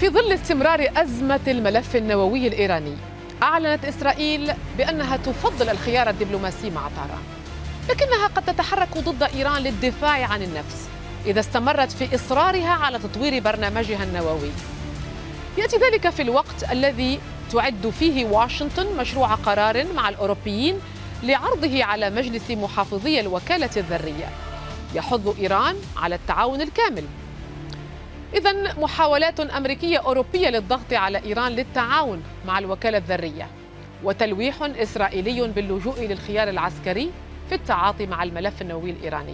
في ظل استمرار أزمة الملف النووي الإيراني أعلنت إسرائيل بأنها تفضل الخيار الدبلوماسي مع طهران لكنها قد تتحرك ضد إيران للدفاع عن النفس إذا استمرت في إصرارها على تطوير برنامجها النووي يأتي ذلك في الوقت الذي تعد فيه واشنطن مشروع قرار مع الأوروبيين لعرضه على مجلس محافظي الوكالة الذرية يحض إيران على التعاون الكامل إذا محاولات أمريكية أوروبية للضغط على إيران للتعاون مع الوكالة الذرية وتلويح إسرائيلي باللجوء للخيار العسكري في التعاطي مع الملف النووي الإيراني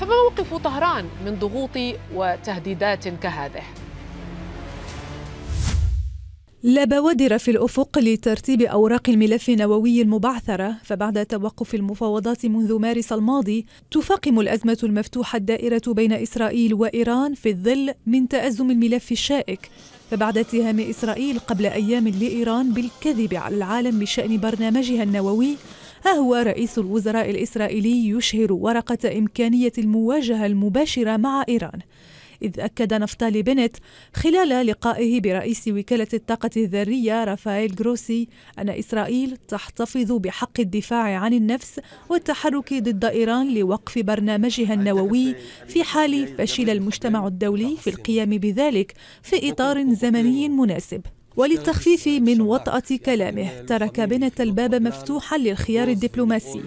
فما موقف طهران من ضغوط وتهديدات كهذه؟ لا بوادر في الأفق لترتيب أوراق الملف النووي المبعثرة فبعد توقف المفاوضات منذ مارس الماضي تفاقم الأزمة المفتوحة الدائرة بين إسرائيل وإيران في الظل من تأزم الملف الشائك فبعد اتهام إسرائيل قبل أيام لإيران بالكذب على العالم بشأن برنامجها النووي ها هو رئيس الوزراء الإسرائيلي يشهر ورقة إمكانية المواجهة المباشرة مع إيران إذ أكد نفتالي بنت خلال لقائه برئيس وكالة الطاقة الذرية رافائيل جروسي أن إسرائيل تحتفظ بحق الدفاع عن النفس والتحرك ضد إيران لوقف برنامجها النووي في حال فشل المجتمع الدولي في القيام بذلك في إطار زمني مناسب وللتخفيف من وطأة كلامه ترك بنت الباب مفتوحا للخيار الدبلوماسي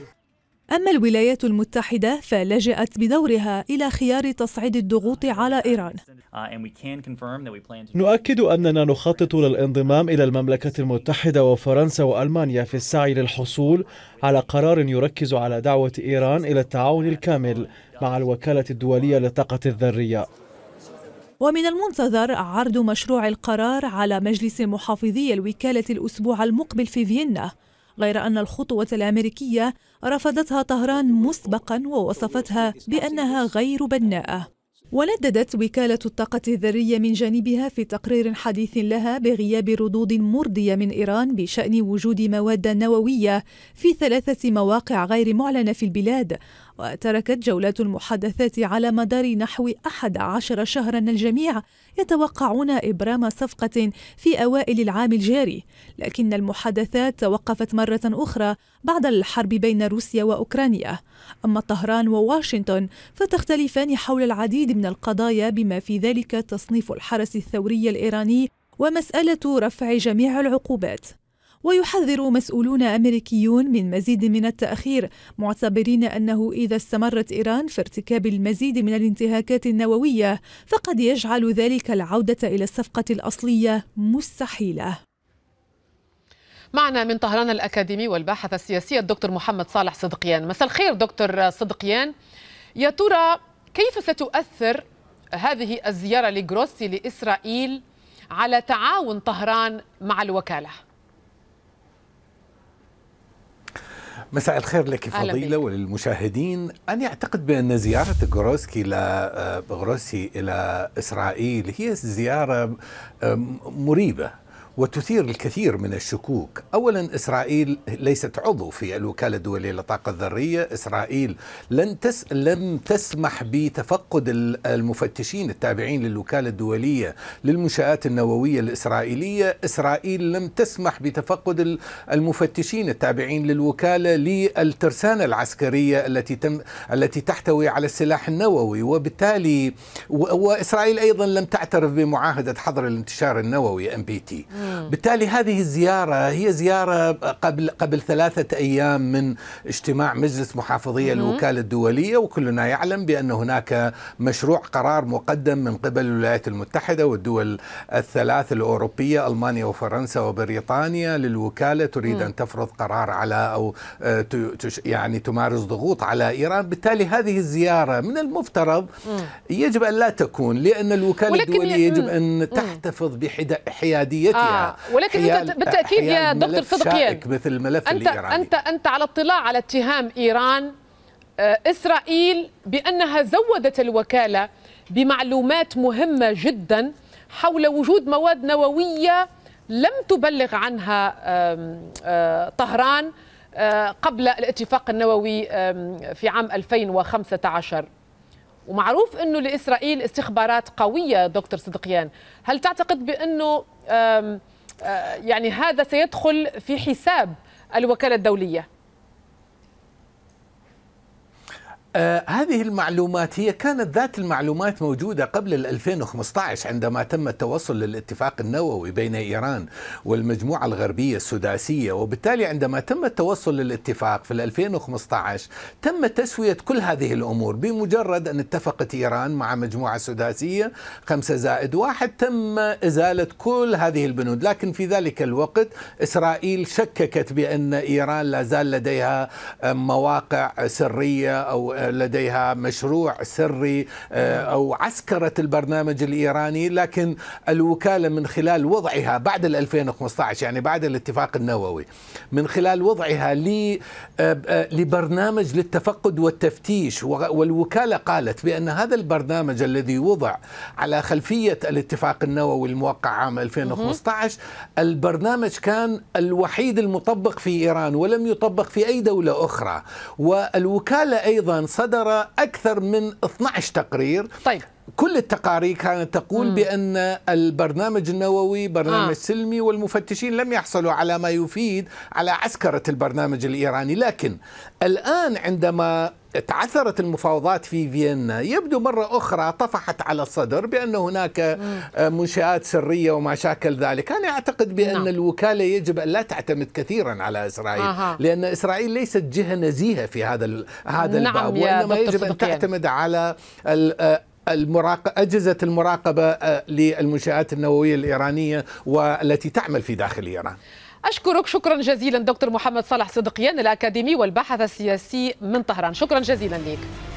أما الولايات المتحدة فلجأت بدورها إلى خيار تصعيد الضغوط على إيران uh, نؤكد أننا نخطط للانضمام إلى المملكة المتحدة وفرنسا وألمانيا في السعي للحصول على قرار يركز على دعوة إيران إلى التعاون الكامل مع الوكالة الدولية للطاقة الذرية ومن المنتظر عرض مشروع القرار على مجلس محافظي الوكالة الأسبوع المقبل في فيينا غير أن الخطوة الأمريكية رفضتها طهران مسبقا ووصفتها بأنها غير بناءة ونددت وكالة الطاقة الذرية من جانبها في تقرير حديث لها بغياب ردود مرضية من إيران بشأن وجود مواد نووية في ثلاثة مواقع غير معلنة في البلاد وتركت جولات المحادثات على مدار نحو 11 شهرا الجميع يتوقعون إبرام صفقة في أوائل العام الجاري لكن المحادثات توقفت مرة أخرى بعد الحرب بين روسيا وأوكرانيا أما طهران وواشنطن فتختلفان حول العديد من القضايا بما في ذلك تصنيف الحرس الثوري الإيراني ومسألة رفع جميع العقوبات ويحذر مسؤولون أمريكيون من مزيد من التأخير معتبرين أنه إذا استمرت إيران في ارتكاب المزيد من الانتهاكات النووية فقد يجعل ذلك العودة إلى الصفقة الأصلية مستحيلة معنا من طهران الأكاديمي والباحث السياسي الدكتور محمد صالح صدقيان مساء الخير دكتور صدقيان يا ترى كيف ستؤثر هذه الزيارة لجروسي لإسرائيل على تعاون طهران مع الوكالة؟ مساء الخير لك فضيلة وللمشاهدين أنا أعتقد بأن زيارة غروسكي إلى غروسي آه، إلى إسرائيل هي زيارة آه، مريبة وتثير الكثير من الشكوك أولا إسرائيل ليست عضو في الوكالة الدولية للطاقة الذرية إسرائيل لن تس لم تسمح بتفقد المفتشين التابعين للوكالة الدولية للمنشآت النووية الإسرائيلية إسرائيل لم تسمح بتفقد المفتشين التابعين للوكالة للترسانة العسكرية التي تم التي تحتوي على السلاح النووي وبالتالي وإسرائيل أيضا لم تعترف بمعاهدة حظر الانتشار النووي ام بي تي بالتالي هذه الزيارة هي زيارة قبل قبل ثلاثة أيام من اجتماع مجلس محافظي الوكالة الدولية وكلنا يعلم بأن هناك مشروع قرار مقدم من قبل الولايات المتحدة والدول الثلاث الأوروبية ألمانيا وفرنسا وبريطانيا للوكالة تريد أن تفرض قرار على أو آه، يعني تمارس ضغوط على إيران بالتالي هذه الزيارة من المفترض يجب أن لا تكون لأن الوكالة الدولية يجب أن تحتفظ بحياديتها آه. ولكن أنت بالتأكيد يا دكتور صدقيان مثل الملف أنت الإيراني. أنت أنت على اطلاع على اتهام إيران آه، إسرائيل بأنها زودت الوكالة بمعلومات مهمة جدا حول وجود مواد نووية لم تبلغ عنها آه، طهران آه، قبل الاتفاق النووي في عام 2015 ومعروف انه لاسرائيل استخبارات قويه دكتور صدقيان هل تعتقد بانه آه، يعني هذا سيدخل في حساب الوكاله الدوليه آه هذه المعلومات هي كانت ذات المعلومات موجودة قبل 2015 عندما تم التوصل للاتفاق النووي بين إيران والمجموعة الغربية السداسية وبالتالي عندما تم التوصل للاتفاق في 2015 تم تسوية كل هذه الأمور بمجرد أن اتفقت إيران مع مجموعة سداسية خمسة زائد واحد تم إزالة كل هذه البنود لكن في ذلك الوقت إسرائيل شككت بأن إيران لا زال لديها مواقع سرية أو لديها مشروع سري آه، أو عسكرة البرنامج الإيراني لكن الوكالة من خلال وضعها بعد 2015 يعني بعد الاتفاق النووي من خلال وضعها آه، آه، لبرنامج للتفقد والتفتيش والوكالة قالت بأن هذا البرنامج الذي وضع على خلفية الاتفاق النووي الموقع عام 2015 البرنامج كان الوحيد المطبق في إيران ولم يطبق في أي دولة أخرى والوكالة أيضا صدر أكثر من 12 تقرير طيب كل التقارير كانت تقول مم. بأن البرنامج النووي برنامج آه. سلمي والمفتشين لم يحصلوا على ما يفيد على عسكرة البرنامج الإيراني لكن الآن عندما تعثرت المفاوضات في فيينا يبدو مرة أخرى طفحت على الصدر بأن هناك آه، منشآت سرية وما شاكل ذلك أنا أعتقد بأن نعم. الوكالة يجب أن لا تعتمد كثيرا على إسرائيل آه. لأن إسرائيل ليست جهة نزيهة في هذا هذا نعم الباب وإنما يجب أن تعتمد على آه، المراق... أجهزة المراقبة آه، للمنشآت النووية الإيرانية والتي تعمل في داخل إيران أشكرك شكرا جزيلا دكتور محمد صالح صدقيان الأكاديمي والباحث السياسي من طهران شكرا جزيلا لك